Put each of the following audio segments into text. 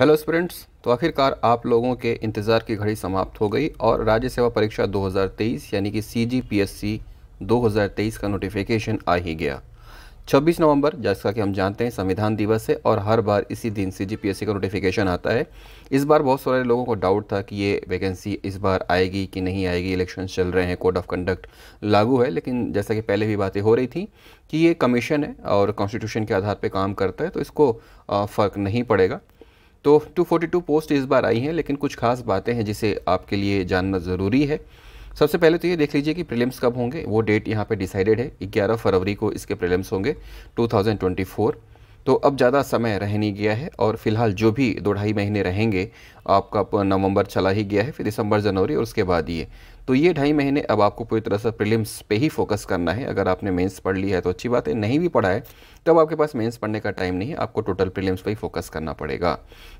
hello students तो आखिरकार आप लोगों के इंतज़ार की घड़ी समाप्त हो गई और राज्य सेवा परीक्षा 2023 यानी कि सी जी पी एस सी 2023 का नोटिफिकेशन आ ही गया 26 नवंबर जैसा कि हम जानते हैं संविधान दिवस है और हर बार इसी दिन सी जी पी एस सी का नोटिफिकेशन आता है इस बार बहुत सारे लोगों को डाउट था कि ये वैकेंसी इस बार आएगी कि नहीं आएगी इलेक्शन चल रहे हैं कोड ऑफ कंडक्ट लागू है लेकिन जैसा कि पहले भी बातें हो रही थी कि ये कमीशन है और कॉन्स्टिट्यूशन के आधार पर काम करता है तो इसको फ़र्क नहीं पड़ेगा तो 242 पोस्ट इस बार आई हैं लेकिन कुछ खास बातें हैं जिसे आपके लिए जानना ज़रूरी है सबसे पहले तो ये देख लीजिए कि प्रीलिम्स कब होंगे वो डेट यहाँ पे डिसाइडेड है 11 फरवरी को इसके प्रीलिम्स होंगे 2024 तो अब ज़्यादा समय रह नहीं गया है और फिलहाल जो भी दो ढाई महीने रहेंगे आपका नवंबर चला ही गया है फिर दिसंबर जनवरी और उसके बाद ये तो ये ढाई महीने अब आपको पूरी तरह से प्रीलिम्स पे ही फोकस करना है अगर आपने मेंस पढ़ ली है तो अच्छी बात है नहीं भी पढ़ा है तब आपके पास मेंस पढ़ने का टाइम नहीं है आपको टोटल प्रीलिम्स पे ही फोकस करना पड़ेगा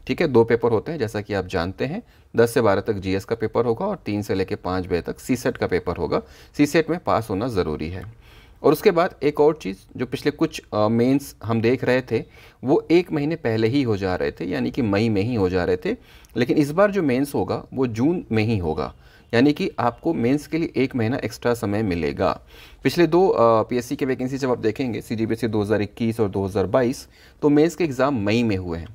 ठीक है दो पेपर होते हैं जैसा कि आप जानते हैं दस से बारह तक जी का पेपर होगा और तीन से लेकर पाँच बजे तक सी का पेपर होगा सी में पास होना ज़रूरी है और उसके बाद एक और चीज़ जो पिछले कुछ मेंस हम देख रहे थे वो एक महीने पहले ही हो जा रहे थे यानी कि मई में ही हो जा रहे थे लेकिन इस बार जो मेंस होगा वो जून में ही होगा यानी कि आपको मेंस के लिए एक महीना एक्स्ट्रा समय मिलेगा पिछले दो पीएससी के वैकेंसी जब आप देखेंगे सी जी 2021 और 2022 तो मेंस के एग्ज़ाम मई में हुए हैं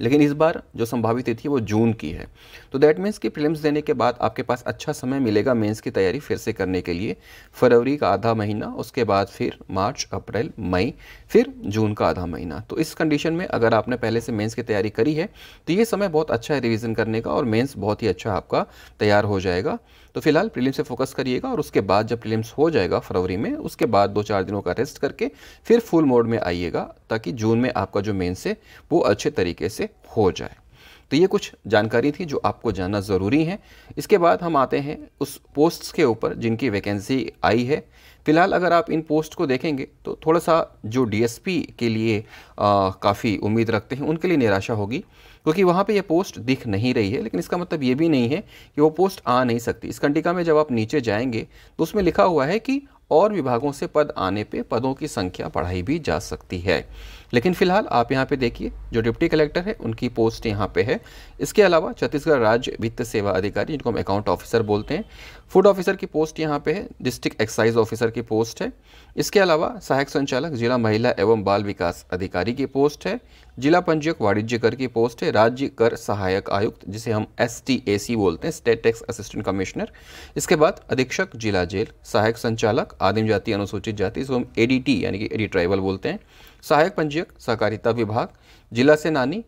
लेकिन इस बार जो संभावित तिथि वो जून की है तो दैट मीन्स कि प्रीलिम्स देने के बाद आपके पास अच्छा समय मिलेगा मेंस की तैयारी फिर से करने के लिए फरवरी का आधा महीना उसके बाद फिर मार्च अप्रैल मई फिर जून का आधा महीना तो इस कंडीशन में अगर आपने पहले से मेंस की तैयारी करी है तो ये समय बहुत अच्छा है रिविज़न करने का और मेन्स बहुत ही अच्छा आपका तैयार हो जाएगा तो फिलहाल प्रीलिम्स से फोकस करिएगा और उसके बाद जब प्रीलिम्स हो जाएगा फरवरी में उसके बाद दो चार दिनों का रेस्ट करके फिर फुल मोड में आइएगा ताकि जून में आपका जो मेन्स है वो अच्छे तरीके से हो जाए तो ये कुछ जानकारी थी जो आपको जानना ज़रूरी है इसके बाद हम आते हैं उस पोस्ट्स के ऊपर जिनकी वैकेंसी आई है फिलहाल अगर आप इन पोस्ट को देखेंगे तो थोड़ा सा जो डीएसपी के लिए काफ़ी उम्मीद रखते हैं उनके लिए निराशा होगी क्योंकि वहाँ पे ये पोस्ट दिख नहीं रही है लेकिन इसका मतलब ये भी नहीं है कि वो पोस्ट आ नहीं सकती इस कंडिका में जब आप नीचे जाएंगे तो उसमें लिखा हुआ है कि और विभागों से पद आने पे पदों की संख्या बढ़ाई भी जा सकती है लेकिन फिलहाल आप यहाँ पे देखिए जो डिप्टी कलेक्टर है उनकी पोस्ट यहाँ पे है इसके अलावा छत्तीसगढ़ राज्य वित्त सेवा अधिकारी जिनको हम अकाउंट ऑफिसर बोलते हैं फूड ऑफिसर की पोस्ट यहाँ पे है डिस्ट्रिक्ट एक्साइज ऑफिसर की पोस्ट है इसके अलावा सहायक संचालक जिला महिला एवं बाल विकास अधिकारी की पोस्ट है जिला पंजीयक वाणिज्य कर की पोस्ट है राज्य कर सहायक आयुक्त जिसे हम एस बोलते हैं स्टेट टैक्स असिस्टेंट कमिश्नर इसके बाद अधीक्षक जिला जेल सहायक संचालक आदिम जाति अनुसूचित जाति जिसको हम ए यानी कि एडी ट्राइबल बोलते हैं सहायक पंजीयक सहकारिता विभाग जिला सेनानी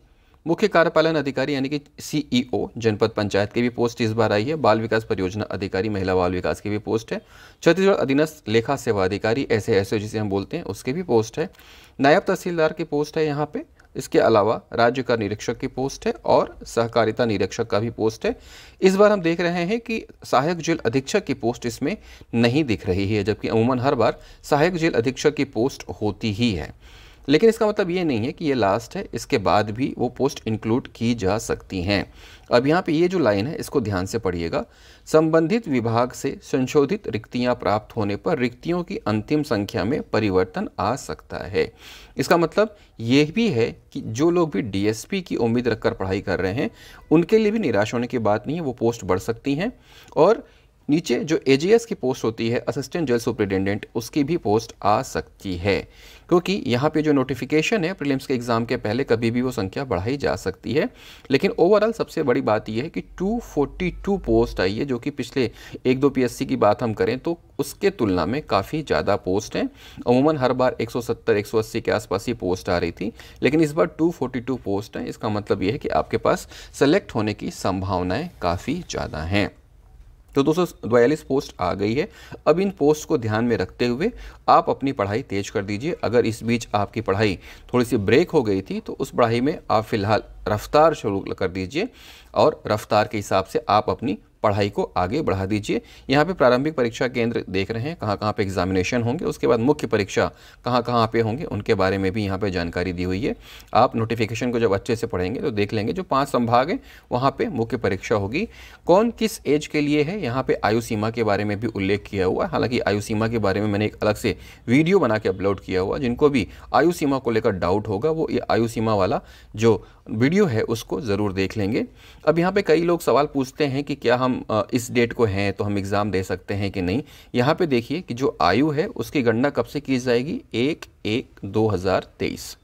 मुख्य कार्यपालन अधिकारी यानी कि सीईओ e जनपद पंचायत की भी पोस्ट इस बार आई है बाल विकास परियोजना अधिकारी महिला बाल विकास की भी पोस्ट है छत्तीसगढ़ अधीनस्थ लेखा सेवा अधिकारी ऐसे ऐसे जिसे हम बोलते हैं उसके भी पोस्ट है नायब तहसीलदार की पोस्ट है यहाँ पे इसके अलावा राज्य का निरीक्षक की पोस्ट है और सहकारिता निरीक्षक का भी पोस्ट है इस बार हम देख रहे हैं कि सहायक जेल अधीक्षक की पोस्ट इसमें नहीं दिख रही है जबकि अमूमन हर बार सहायक जेल अधीक्षक की पोस्ट होती ही है लेकिन इसका मतलब ये नहीं है कि ये लास्ट है इसके बाद भी वो पोस्ट इंक्लूड की जा सकती हैं अब यहाँ पे ये जो लाइन है इसको ध्यान से पढ़िएगा संबंधित विभाग से संशोधित रिक्तियाँ प्राप्त होने पर रिक्तियों की अंतिम संख्या में परिवर्तन आ सकता है इसका मतलब ये भी है कि जो लोग भी डीएसपी की उम्मीद रखकर पढ़ाई कर रहे हैं उनके लिए भी निराश होने की बात नहीं है वो पोस्ट बढ़ सकती हैं और नीचे जो ए की पोस्ट होती है असिस्टेंट जेल सुप्रिटेंडेंट उसकी भी पोस्ट आ सकती है क्योंकि यहाँ पे जो नोटिफिकेशन है प्रीलिम्स के एग्ज़ाम के पहले कभी भी वो संख्या बढ़ाई जा सकती है लेकिन ओवरऑल सबसे बड़ी बात यह है कि 242 पोस्ट आई है जो कि पिछले एक दो पीएससी की बात हम करें तो उसके तुलना में काफ़ी ज़्यादा पोस्ट हैं अमूमन हर बार 170 180 के आसपास ही पोस्ट आ रही थी लेकिन इस बार 242 पोस्ट हैं इसका मतलब ये है कि आपके पास सेलेक्ट होने की संभावनाएँ काफ़ी ज़्यादा हैं तो दोस्तों बयालीस पोस्ट आ गई है अब इन पोस्ट को ध्यान में रखते हुए आप अपनी पढ़ाई तेज कर दीजिए अगर इस बीच आपकी पढ़ाई थोड़ी सी ब्रेक हो गई थी तो उस पढ़ाई में आप फ़िलहाल रफ्तार शुरू कर दीजिए और रफ्तार के हिसाब से आप अपनी पढ़ाई को आगे बढ़ा दीजिए यहाँ पे प्रारंभिक परीक्षा केंद्र देख रहे हैं कहाँ कहाँ पे एग्जामिनेशन होंगे उसके बाद मुख्य परीक्षा कहाँ कहाँ पे होंगे उनके बारे में भी यहाँ पे जानकारी दी हुई है आप नोटिफिकेशन को जब अच्छे से पढ़ेंगे तो देख लेंगे जो पाँच संभाग हैं वहाँ पर मुख्य परीक्षा होगी कौन किस एज के लिए है यहाँ पर आयु सीमा के बारे में भी उल्लेख किया हुआ हालांकि आयु सीमा के बारे में मैंने एक अलग से वीडियो बना के अपलोड किया हुआ जिनको भी आयु सीमा को लेकर डाउट होगा वो ये आयु सीमा वाला जो वीडियो है उसको ज़रूर देख लेंगे अब यहाँ पर कई लोग सवाल पूछते हैं कि क्या हम हम इस डेट को हैं तो हम एग्ज़ाम दे सकते हैं कि नहीं यहाँ पे देखिए कि जो आयु है उसकी गणना कब से की जाएगी एक एक दो हज़ार तेईस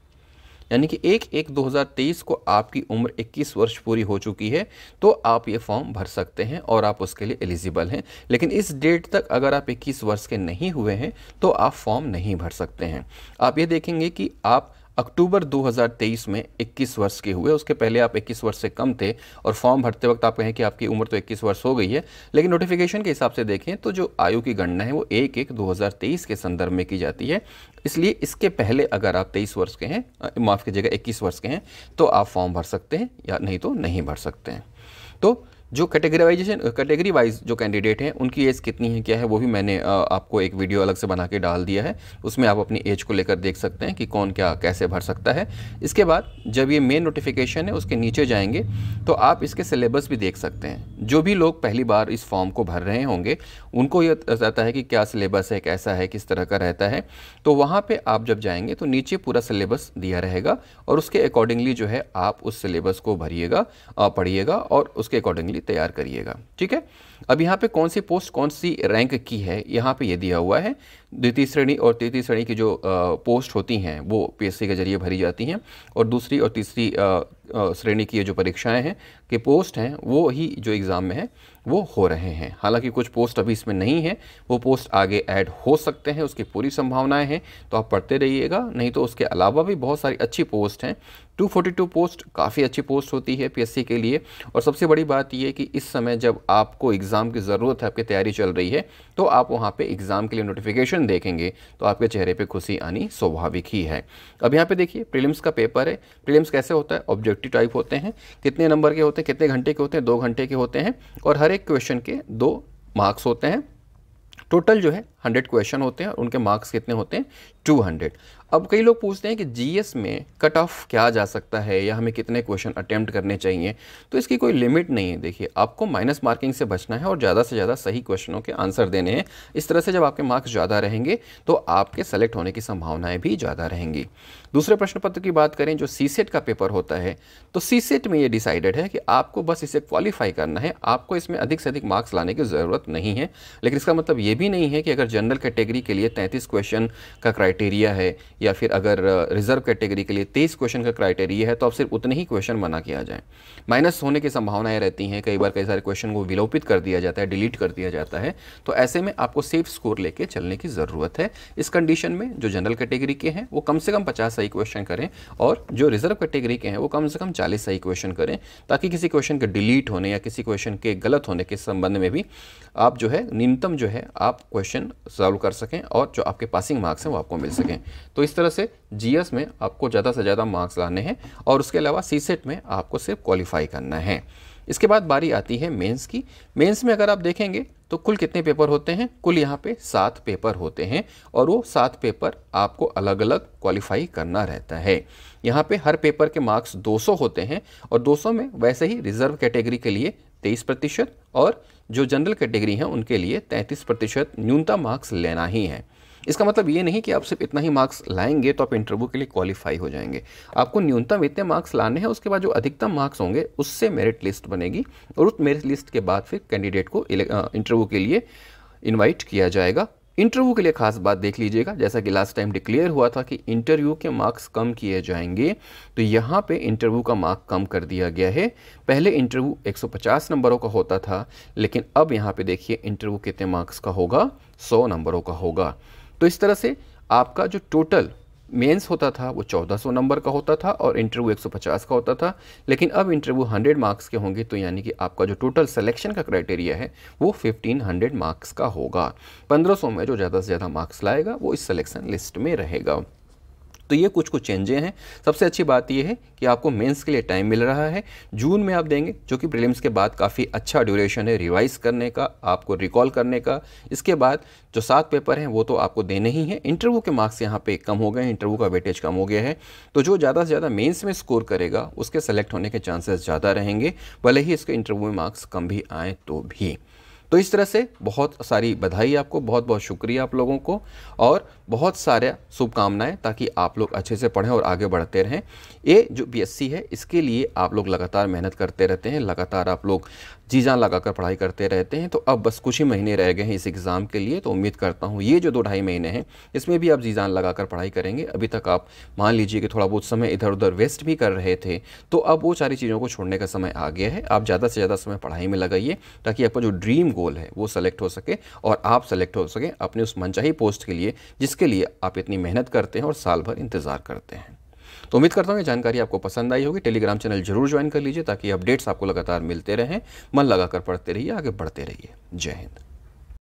यानी कि एक एक दो हज़ार तेईस को आपकी उम्र इक्कीस वर्ष पूरी हो चुकी है तो आप ये फॉर्म भर सकते हैं और आप उसके लिए एलिजिबल हैं लेकिन इस डेट तक अगर आप इक्कीस वर्ष के नहीं हुए हैं तो आप फॉर्म नहीं भर सकते हैं आप ये देखेंगे कि आप अक्टूबर 2023 में 21 वर्ष के हुए उसके पहले आप 21 वर्ष से कम थे और फॉर्म भरते वक्त आप कहें कि आपकी उम्र तो 21 वर्ष हो गई है लेकिन नोटिफिकेशन के हिसाब से देखें तो जो आयु की गणना है वो एक एक 2023 के संदर्भ में की जाती है इसलिए इसके पहले अगर आप 23 वर्ष के हैं माफ़ कीजिएगा 21 वर्ष के हैं तो आप फॉर्म भर सकते हैं या नहीं तो नहीं भर सकते हैं तो जो कैटेगरीवाइजेशन कैटेगरी वाइज जो कैंडिडेट हैं उनकी एज कितनी है क्या है वो भी मैंने uh, आपको एक वीडियो अलग से बना के डाल दिया है उसमें आप अपनी एज को लेकर देख सकते हैं कि कौन क्या कैसे भर सकता है इसके बाद जब ये मेन नोटिफिकेशन है उसके नीचे जाएंगे तो आप इसके सिलेबस भी देख सकते हैं जो भी लोग पहली बार इस फॉर्म को भर रहे होंगे उनको ये रहता है कि क्या सिलेबस है कैसा है किस तरह का रहता है तो वहाँ पर आप जब जाएंगे तो नीचे पूरा सिलेबस दिया रहेगा और उसके अकॉर्डिंगली जो है आप उस सिलेबस को भरिएगा पढ़िएगा और उसके अकॉर्डिंगली लिए तैयार करिएगा ठीक है अब यहाँ पे कौन सी पोस्ट कौन सी रैंक की है यहाँ पे ये दिया हुआ है द्वितीय श्रेणी और तृतीय श्रेणी की जो पोस्ट होती हैं वो पीएससी के जरिए भरी जाती हैं और दूसरी और तीसरी श्रेणी की ये जो परीक्षाएं हैं के पोस्ट हैं वो ही जो एग्ज़ाम में है वो हो रहे हैं हालांकि कुछ पोस्ट अभी इसमें नहीं है वो पोस्ट आगे ऐड हो सकते हैं उसकी पूरी संभावनाएं हैं तो आप पढ़ते रहिएगा नहीं तो उसके अलावा भी बहुत सारी अच्छी पोस्ट हैं 242 पोस्ट काफ़ी अच्छी पोस्ट होती है पीएससी के लिए और सबसे बड़ी बात यह कि इस समय जब आपको एग्ज़ाम की ज़रूरत है आपकी तैयारी चल रही है तो आप वहाँ पर एग्ज़ाम के लिए नोटिफिकेशन देखेंगे तो आपके चेहरे पर खुशी आनी स्वाभाविक ही है अब यहाँ पर देखिए प्रिलिम्स का पेपर है प्रिलिम्स कैसे होता है ऑब्जेक्टिव टाइप होते हैं कितने नंबर के होते हैं कितने घंटे के होते हैं दो घंटे के होते हैं और हर एक क्वेश्चन के दो मार्क्स होते हैं टोटल जो है हंड्रेड क्वेश्चन होते हैं उनके मार्क्स कितने होते हैं टू हंड्रेड अब कई लोग पूछते हैं कि जीएस में कट ऑफ क्या जा सकता है या हमें कितने क्वेश्चन अटैम्प्ट करने चाहिए तो इसकी कोई लिमिट नहीं है देखिए आपको माइनस मार्किंग से बचना है और ज़्यादा से ज़्यादा सही क्वेश्चनों के आंसर देने हैं इस तरह से जब आपके मार्क्स ज़्यादा रहेंगे तो आपके सेलेक्ट होने की संभावनाएँ भी ज़्यादा रहेंगी दूसरे प्रश्न पत्र की बात करें जो सी सेट का पेपर होता है तो सी सेट में ये डिसाइडेड है कि आपको बस इसे क्वालिफाई करना है आपको इसमें अधिक से अधिक मार्क्स लाने की ज़रूरत नहीं है लेकिन इसका मतलब ये भी नहीं है कि अगर जनरल कैटेगरी के लिए तैंतीस क्वेश्चन का क्राइटेरिया है या फिर अगर रिजर्व कैटेगरी के लिए तेईस क्वेश्चन का क्राइटेरिया है तो अब सिर्फ उतने ही क्वेश्चन मना किया जाए माइनस होने की संभावनाएं रहती हैं कई बार कई सारे क्वेश्चन को विलोपित कर दिया जाता है डिलीट कर दिया जाता है तो ऐसे में आपको सेफ स्कोर लेके चलने की ज़रूरत है इस कंडीशन में जो जनरल कैटेगरी के हैं वो कम से कम पचास सही क्वेश्चन करें और जो रिजर्व कैटेगरी के हैं वो कम से कम चालीस सही क्वेश्चन करें ताकि किसी क्वेश्चन के डिलीट होने या किसी क्वेश्चन के गलत होने के संबंध में भी आप जो है न्यूनतम जो है आप क्वेश्चन सॉल्व कर सकें और जो आपके पासिंग मार्क्स हैं वो आपको मिल सकें तो इस तरह से जीएस में आपको ज़्यादा से ज़्यादा मार्क्स लाने हैं और उसके अलावा सी सेट में आपको सिर्फ क्वालिफाई करना है इसके बाद बारी आती है मेंस की मेंस में अगर आप देखेंगे तो कुल कितने पेपर होते हैं कुल यहाँ पे सात पेपर होते हैं और वो सात पेपर आपको अलग अलग क्वालिफाई करना रहता है यहाँ पे हर पेपर के मार्क्स 200 होते हैं और 200 में वैसे ही रिजर्व कैटेगरी के लिए तेईस प्रतिशत और जो जनरल कैटेगरी हैं उनके लिए तैंतीस प्रतिशत न्यूनतम मार्क्स लेना ही है इसका मतलब ये नहीं कि आप सिर्फ इतना ही मार्क्स लाएंगे तो आप इंटरव्यू के लिए क्वालिफाई हो जाएंगे आपको न्यूनतम इतने मार्क्स लाने हैं उसके बाद जो अधिकतम मार्क्स होंगे उससे मेरिट लिस्ट बनेगी और उस मेरिट लिस्ट के बाद फिर कैंडिडेट को इंटरव्यू के लिए इन्वाइट किया जाएगा इंटरव्यू के लिए खास बात देख लीजिएगा जैसा कि लास्ट टाइम डिक्लेयर हुआ था कि इंटरव्यू के मार्क्स कम किए जाएंगे तो यहाँ पे इंटरव्यू का मार्क कम कर दिया गया है पहले इंटरव्यू 150 नंबरों का होता था लेकिन अब यहाँ पे देखिए इंटरव्यू कितने मार्क्स का होगा 100 नंबरों का होगा तो इस तरह से आपका जो टोटल मेंस होता था वो 1400 नंबर का होता था और इंटरव्यू 150 का होता था लेकिन अब इंटरव्यू 100 मार्क्स के होंगे तो यानी कि आपका जो टोटल सिलेक्शन का क्राइटेरिया है वो 1500 मार्क्स का होगा 1500 में जो ज़्यादा से ज़्यादा मार्क्स लाएगा वो इस सिलेक्शन लिस्ट में रहेगा तो ये कुछ कुछ चेंजें हैं सबसे अच्छी बात ये है कि आपको मेंस के लिए टाइम मिल रहा है जून में आप देंगे जो कि प्रीलिम्स के बाद काफ़ी अच्छा ड्यूरेशन है रिवाइज करने का आपको रिकॉल करने का इसके बाद जो सात पेपर हैं वो तो आपको देने ही हैं इंटरव्यू के मार्क्स यहाँ पे कम हो गए हैं इंटरव्यू का वेटेज कम हो गया है तो जो ज़्यादा से ज़्यादा मेन्स में स्कोर करेगा उसके सेलेक्ट होने के चांसेस ज़्यादा रहेंगे भले ही इसके इंटरव्यू में मार्क्स कम भी आएँ तो भी तो इस तरह से बहुत सारी बधाई आपको बहुत बहुत शुक्रिया आप लोगों को और बहुत सारे शुभकामनाएं ताकि आप लोग अच्छे से पढ़ें और आगे बढ़ते रहें ये जो बीएससी है इसके लिए आप लोग लगातार मेहनत करते रहते हैं लगातार आप लोग जी जान लगा कर पढ़ाई करते रहते हैं तो अब बस कुछ ही महीने रह गए हैं इस एग्ज़ाम के लिए तो उम्मीद करता हूँ ये जो दो ढाई महीने हैं इसमें भी आप जी जान लगा कर पढ़ाई करेंगे अभी तक आप मान लीजिए कि थोड़ा बहुत समय इधर उधर वेस्ट भी कर रहे थे तो अब वो सारी चीज़ों को छोड़ने का समय आ गया है आप ज़्यादा से ज़्यादा समय पढ़ाई में लगाइए ताकि आपका जो ड्रीम गोल है वो सेलेक्ट हो सके और आप सेलेक्ट हो सकें अपने उस मनचाही पोस्ट के लिए जिसके लिए आप इतनी मेहनत करते हैं और साल भर इंतज़ार करते हैं तो उम्मीद करता हूँ ये जानकारी आपको पसंद आई होगी टेलीग्राम चैनल जरूर ज्वाइन कर लीजिए ताकि अपडेट्स आपको लगातार मिलते रहें मन लगाकर पढ़ते रहिए आगे बढ़ते रहिए जय हिंद